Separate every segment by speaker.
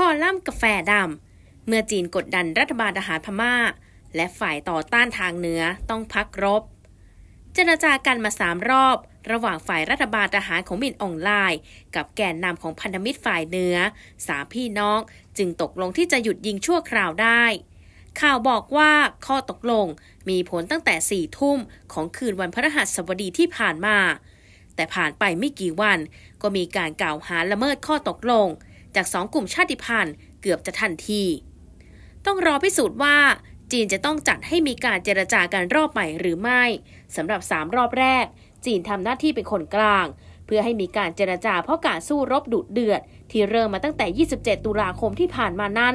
Speaker 1: คอลัมน์กาแฟดำ เมื่อจีนกดดันรัฐบาลทหารพมา่า และฝ่ายต่อต้านทางเหนือต้องพักรบเจรจากันมาสามรอบ ระหว่างฝ่ายรัฐบาลทหารของมินอองไลน์ กับแกนนำของพันธมิตรฝ่ายเหนือสามพี่น้องจึงตกลงที่จะหยุดยิงชั่วคราวได้ ข่าวบอกว่าข้อตกลงมีผลตั้งแต่สี่ทุ่มของคืนวันพฤหัสบดีที่ผ่านมา แต่ผ่านไปไม่กี่วันก็มีการกล่าวหาละเมิดข้อตกลงจากสองกลุ่มชาติพันธุ์เกือบจะทันที ต้องรอพิสูจน์ว่า จีนจะต้องจัดให้มีการเจรจากันรอบใหม่หรือไม่ สำหรับ 3 รอบแรก จีนทำหน้าที่เป็นคนกลาง เพื่อให้มีการเจรจาเพราะการสู้รบดุเดือด ที่เริ่มมาตั้งแต่ 27 ตุลาคมที่ผ่านมานั้น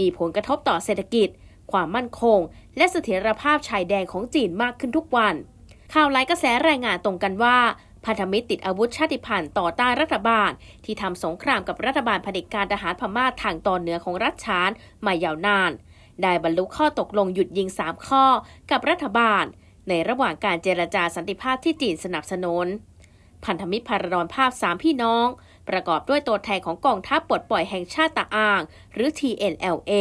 Speaker 1: มีผลกระทบต่อเศรษฐกิจ ความมั่นคง และเสถียรภาพชายแดนของจีนมากขึ้นทุกวัน ข่าวหลายกระแสรายงานตรงกันว่าพันธมิตรติดอาวุธชาติพันธุ์ต่อต้านรัฐบาลที่ทำสงครามกับรัฐบาลเผด็จการทหารพม่าทางตอนเหนือของรัชชานมายาวนาน ได้บรรลุข้อตกลงหยุดยิง 3 ข้อกับรัฐบาลในระหว่างการเจรจาสันติภาพที่จีนสนับสนุนพันธมิตรพารดอนภาพสามพี่น้อง ประกอบด้วยตัวแทนของกองทัพปลดปล่อยแห่งชาติตาอ่างหรือ TNLA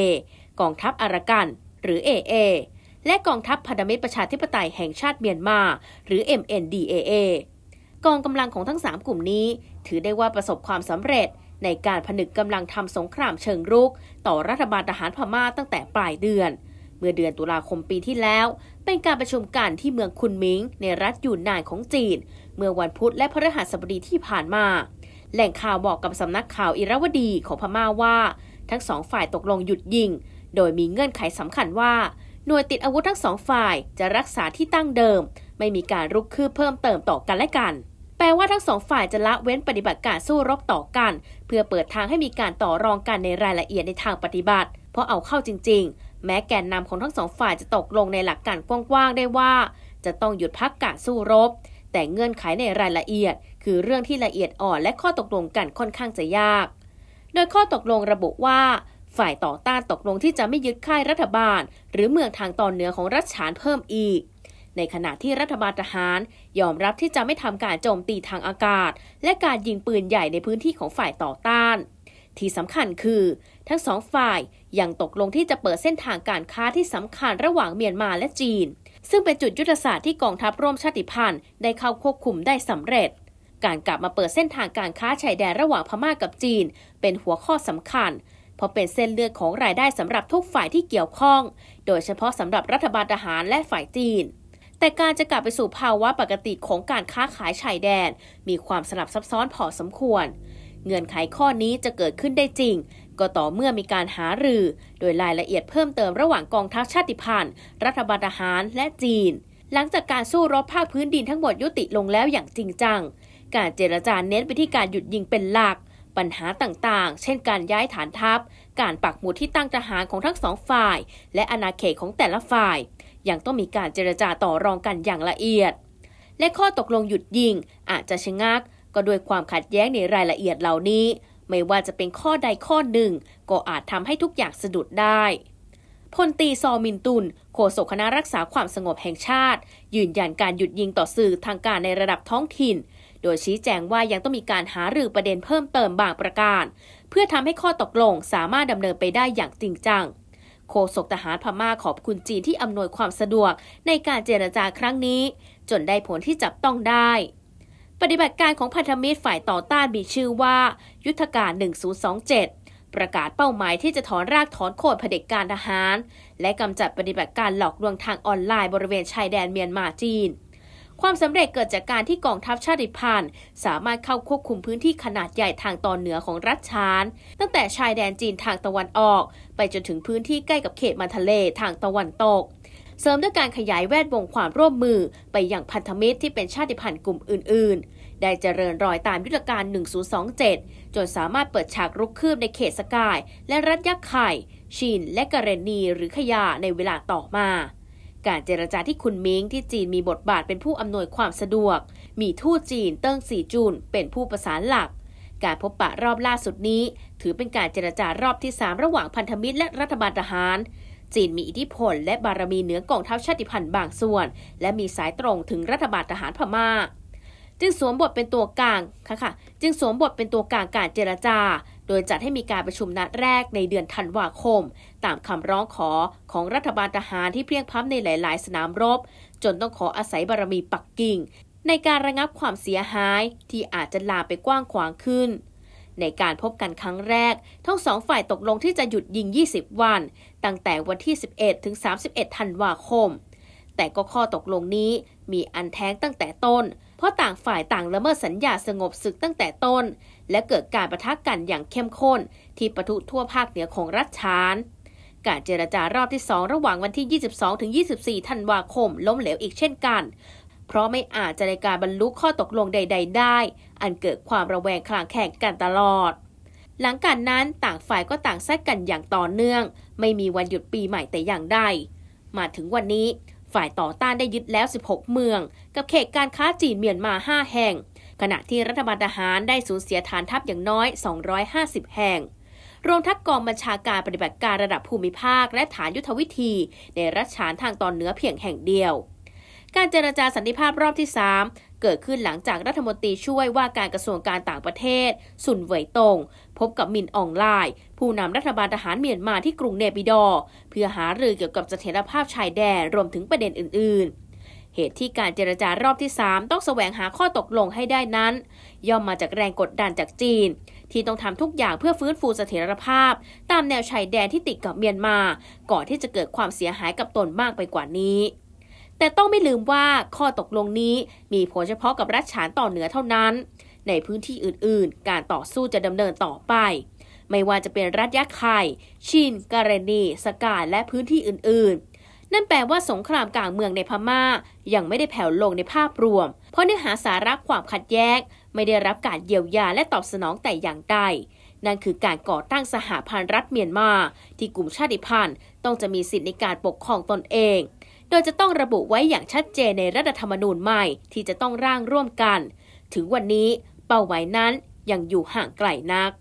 Speaker 1: กองทัพอารักัน หรือ AA และกองทัพพันธมิตรประชาธิปไตยแห่งชาติเมียนมาหรือ MNDAA กองกำลังของทั้ง 3 กลุ่มนี้ถือได้ว่าประสบความสำเร็จ ในการผนึกกำลังทำสงครามเชิงรุก ต่อรัฐบาลทหารพม่าตั้งแต่ปลายเดือน เมื่อเดือนตุลาคมปีที่แล้ว เป็นการประชุมกันที่เมืองคุนมิง ในรัฐยูนนานของจีน เมื่อวันพุธและพฤหัสบดีที่ผ่านมา แหล่งข่าวบอกกับสำนักข่าวอิรวดีของพม่าว่า ทั้งสองฝ่ายตกลงหยุดยิง โดยมีเงื่อนไขสำคัญว่า หน่วยติดอาวุธทั้งสองฝ่ายจะรักษาที่ตั้งเดิม ไม่มีการรุกคืบเพิ่มเติมต่อกันและกันแปลว่าทั้งสองฝ่ายจะละเว้นปฏิบัติการสู้รบต่อกัน เพื่อเปิดทางให้มีการต่อรองกันในรายละเอียดในทางปฏิบัติเพราะเอาเข้าจริงๆแม้แกนนำของทั้งสองฝ่ายจะตกลงในหลักการกว้างๆได้ว่า จะต้องหยุดพักการสู้รบ แต่เงื่อนไขในรายละเอียดคือเรื่องที่ละเอียดอ่อนและข้อตกลงกันค่อนข้างจะยาก โดยข้อตกลงระบุว่า ฝ่ายต่อต้านตกลงที่จะไม่ยึดค่ายรัฐบาล หรือเมืองทางตอนเหนือของรัชฉานเพิ่มอีกในขณะที่รัฐบาลทหารยอมรับที่จะไม่ทำการโจมตีทางอากาศ และการยิงปืนใหญ่ในพื้นที่ของฝ่ายต่อต้าน ที่สำคัญคือ ทั้งสองฝ่ายยังตกลงที่จะเปิดเส้นทางการค้าที่สำคัญระหว่างเมียนมาและจีน ซึ่งเป็นจุดยุทธศาสตร์ที่กองทัพร่วมชาติพันธุ์ได้เข้าควบคุมได้สำเร็จ การกลับมาเปิดเส้นทางการค้าชายแดนระหว่างพม่ากกับจีน เป็นหัวข้อสำคัญ เพราะเป็นเส้นเลือดของรายได้สำหรับทุกฝ่ายที่เกี่ยวข้อง โดยเฉพาะสำหรับรัฐบาลทหารและฝ่ายจีนแต่การจะกลับไปสู่ภาวะปกติของการค้าขายชายแดน มีความสลับซับซ้อนพอสมควร เงื่อนไขข้อนี้จะเกิดขึ้นได้จริง ก็ต่อเมื่อมีการหารือ โดยรายละเอียดเพิ่มเติมระหว่างกองทัพชาติพันธุ์รัฐบาลทหารและจีน หลังจากการสู้รบภาคพื้นดินทั้งหมดยุติลงแล้วอย่างจริงจัง การเจรจาเน้นไปที่การหยุดยิงเป็นหลัก ปัญหาต่างๆ เช่น การย้ายฐานทัพ การปักหมุดที่ตั้งทหารของทั้งสองฝ่าย และอาณาเขตของแต่ละฝ่ายยังต้องมีการเจรจาต่อรองกันอย่างละเอียด และข้อตกลงหยุดยิงอาจจะชะงัก ก็ด้วยความขัดแย้งในรายละเอียดเหล่านี้ ไม่ว่าจะเป็นข้อใดข้อหนึ่งก็อาจทำให้ทุกอย่างสะดุดได้พลตีซอมินตุนโฆษกคณะรักษาความสงบแห่งชาติยืนยันการหยุดยิงต่อสื่อทางการในระดับท้องถิ่น โดยชี้แจงว่ายังต้องมีการหาหรือประเด็นเพิ่มเติมบางประการ เพื่อทำให้ข้อตกลงสามารถดำเนินไปได้อย่างจริงจังโฆษกทหารพม่าขอบคุณจีนที่อำนวยความสะดวกในการเจรจาครั้งนี้ จนได้ผลที่จับต้องได้ ปฏิบัติการของพันธมิตรฝ่ายต่อต้านมีชื่อว่า ยุทธการ 1027 ประกาศเป้าหมายที่จะถอนรากถอนโค่นเผด็จการทหาร และกำจัดปฏิบัติการหลอกลวงทางออนไลน์บริเวณชายแดนเมียนมาจีนความสำเร็จเกิดจากการที่กองทัพชาติพันธุ์ สามารถเข้าควบคุมพื้นที่ขนาดใหญ่ทางตอนเหนือของรัฐชานตั้งแต่ชายแดนจีนทางตะวันออก ไปจนถึงพื้นที่ใกล้กับเขตมันทะเลทางตะวันตก เสริมด้วยการขยายแวดวงความร่วมมือไปอย่างพันธมิตรที่เป็นชาติพันธุ์กลุ่มอื่นๆ ได้เจริญรอยตามยุทธการ 1027 จนสามารถเปิดฉากรุกคืบในเขตสกาย และรัฐยักษ์ไข่ชินและกะเรนีหรือขยาในเวลาต่อมาการเจรจาที่คุณมิงที่จีนมีบทบาทเป็นผู้อำนวยความสะดวก มีทูตจีนเติ้งสีจูนเป็นผู้ประสานหลัก การพบปะรอบล่าสุดนี้ ถือเป็นการเจรจารอบที่ 3ระหว่างพันธมิตรและรัฐบาลทหาร จีนมีอิทธิพลและบารมีเหนือกองทัพชาติพันธุ์บางส่วน และมีสายตรงถึงรัฐบาลทหารพมา่าจึงสวมบทเป็นตัวกลางค่ะค่ะจึงสวมบทเป็นตัวกลางการเจรจา โดยจัดให้มีการประชุมนัดแรกในเดือนธันวาคม ตามคำร้องขอของรัฐบาลทหารที่เพียงพับในหลายๆ สนามรบ จนต้องขออาศัยบารมีปักกิ่ง ในการระงับความเสียหายที่อาจจะลามไปกว้างขวางขึ้น ในการพบกันครั้งแรก ทั้งสองฝ่ายตกลงที่จะหยุดยิง 20 วัน ตั้งแต่วันที่ 11 ถึง 31 ธันวาคมแต่ก็ข้อตกลงนี้มีอันแท้งตั้งแต่ต้น เพราะต่างฝ่ายต่างละเมิดสัญญาสงบศึกตั้งแต่ต้น และเกิดการประทะกกันอย่างเข้มข้นที่ปะทุทั่วภาคเหนือของรัฐชาน การเจรจารอบที่ 2 ระหว่างวันที่ 22 ถึง 24ธันวาคมล้มเหลวอีกเช่นกัน เพราะไม่อาจจะในการบรรลุข้อตกลงใด ๆ ได้ อันเกิดความระแวงคลางแข่งกันตลอด หลังการนั้นต่างฝ่ายก็ต่างแซกกันอย่างต่อเนื่อง ไม่มีวันหยุดปีใหม่แต่อย่างใด มาถึงวันนี้ฝ่ายต่อต้านได้ยึดแล้ว 16 เมือง กับเขตการค้าจีนเมียนมา 5 แห่ง ขณะที่รัฐบาลทหารได้สูญเสียฐานทัพอย่างน้อย 250 แห่งรวมทั้งกองบัญชาการปฏิบัติการระดับภูมิภาคและฐานยุทธวิธี ในรัชฐานทางตอนเหนือเพียงแห่งเดียวการเจรจาสันติภาพรอบที่ 3 เกิดขึ้นหลังจากรัฐมนตรีช่วยว่าการกระทรวงการต่างประเทศ สุนเหวยตงพบกับมินอองไลผู้นำรัฐบาลทหารเมียนมาที่กรุงเนปิดอ เพื่อหารือเกี่ยวกับเสถียรภาพชายแดนรวมถึงประเด็นอื่นๆ เหตุที่การเจรจารอบที่ 3 ต้องแสวงหาข้อตกลงให้ได้นั้น ย่อมมาจากแรงกดดันจากจีน ที่ต้องทำทุกอย่างเพื่อฟื้นฟูเสถียรภาพ ตามแนวชายแดนที่ติดกับเมียนมา ก่อนที่จะเกิดความเสียหายกับตนมากไปกว่านี้แต่ต้องไม่ลืมว่าข้อตกลงนี้มีผลเฉพาะกับรัฐฉานต่อเหนือเท่านั้น ในพื้นที่อื่นๆ การต่อสู้จะดำเนินต่อไป ไม่ว่าจะเป็นรัฐยะไข่ ชิน กาเรนีสกาดและพื้นที่อื่นๆ นั่นแปลว่าสงครามกลางเมืองในพม่า ยังไม่ได้แผ่วลงในภาพรวม เพราะเนื้อหาสาระความขัดแย้งไม่ได้รับการเยียวยาและตอบสนองแต่อย่างใด นั่นคือการก่อตั้งสหพันธ์รัฐเมียนมา ที่กลุ่มชาติพันธุ์ต้องจะมีสิทธิในการปกครองตนเองโดยจะต้องระบุไว้อย่างชัดเจนในรัฐธรรมนูญใหม่ที่จะต้องร่างร่วมกัน ถึงวันนี้เป้าหมายนั้นยังอยู่ห่างไกลนัก